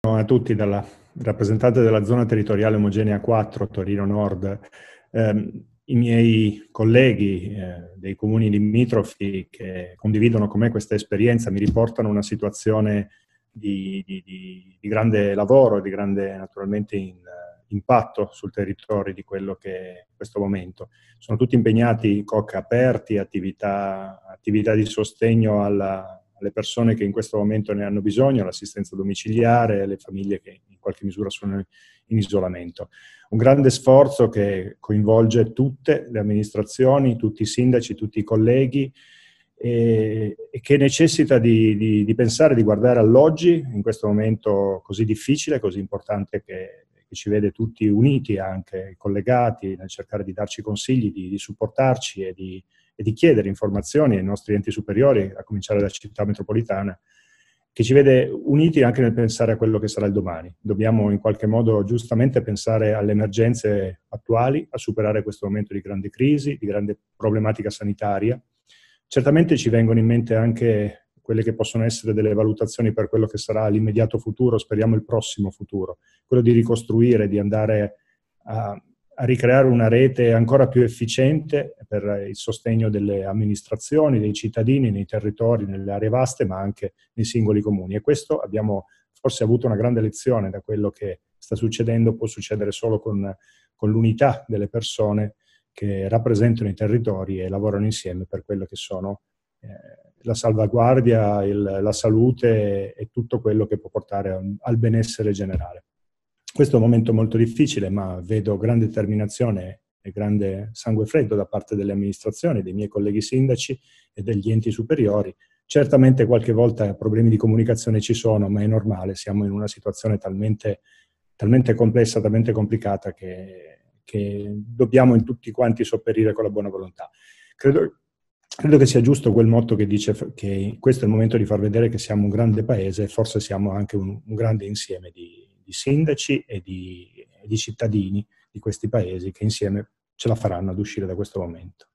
Buongiorno a tutti dalla rappresentante della zona territoriale omogenea 4 Torino Nord. Eh, I miei colleghi eh, dei comuni limitrofi che condividono con me questa esperienza mi riportano una situazione di, di, di, di grande lavoro, di grande naturalmente in, uh, impatto sul territorio di quello che è questo momento. Sono tutti impegnati in cocca aperti, attività, attività di sostegno alla, alle persone che in questo momento ne hanno bisogno, l'assistenza domiciliare, alle famiglie che in qualche misura sono in isolamento. Un grande sforzo che coinvolge tutte le amministrazioni, tutti i sindaci, tutti i colleghi e, e che necessita di, di, di, pensare, di guardare all'oggi, in questo momento così difficile, così importante che, che ci vede tutti uniti, anche collegati, nel cercare di darci consigli, di, di supportarci e di e di chiedere informazioni ai nostri enti superiori, a cominciare dalla città metropolitana, che ci vede uniti anche nel pensare a quello che sarà il domani. Dobbiamo in qualche modo giustamente pensare alle emergenze attuali, a superare questo momento di grande crisi, di grande problematica sanitaria. Certamente ci vengono in mente anche quelle che possono essere delle valutazioni per quello che sarà l'immediato futuro, speriamo il prossimo futuro, quello di ricostruire, di andare a a ricreare una rete ancora più efficiente per il sostegno delle amministrazioni, dei cittadini, nei territori, nelle aree vaste, ma anche nei singoli comuni. E questo abbiamo forse avuto una grande lezione da quello che sta succedendo, può succedere solo con, con l'unità delle persone che rappresentano i territori e lavorano insieme per quello che sono eh, la salvaguardia, il, la salute e tutto quello che può portare al benessere generale. Questo è un momento molto difficile, ma vedo grande determinazione e grande sangue freddo da parte delle amministrazioni, dei miei colleghi sindaci e degli enti superiori. Certamente qualche volta problemi di comunicazione ci sono, ma è normale, siamo in una situazione talmente, talmente complessa, talmente complicata che, che dobbiamo in tutti quanti sopperire con la buona volontà. Credo, credo che sia giusto quel motto che dice che questo è il momento di far vedere che siamo un grande paese e forse siamo anche un, un grande insieme di, di sindaci e di, di cittadini di questi paesi che insieme ce la faranno ad uscire da questo momento.